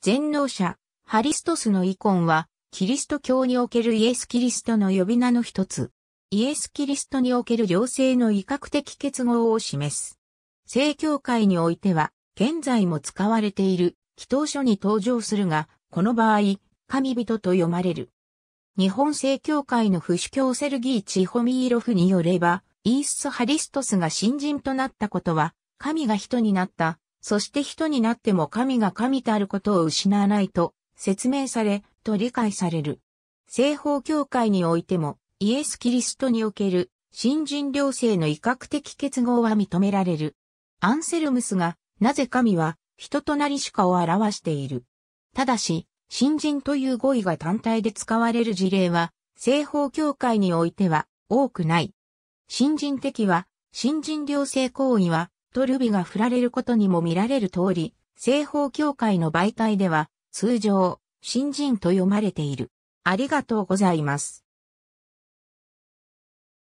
全能者、ハリストスのイコンは、キリスト教におけるイエス・キリストの呼び名の一つ。イエス・キリストにおける両性の威嚇的結合を示す。聖教会においては、現在も使われている、祈祷書に登場するが、この場合、神人と読まれる。日本聖教会の不主教セルギー・チホミーロフによれば、イース・ハリストスが新人となったことは、神が人になったそして人になっても神が神たることを失わないと説明され、と理解される。西方教会においても、イエス・キリストにおける、新人両性の威嚇的結合は認められる。アンセルムスが、なぜ神は、人となりしかを表している。ただし、新人という語彙が単体で使われる事例は、西方教会においては、多くない。新人的は、新人両性行為は、とルビが振られることにも見られる通り、西方協会の媒体では、通常、新人と読まれている。ありがとうございます。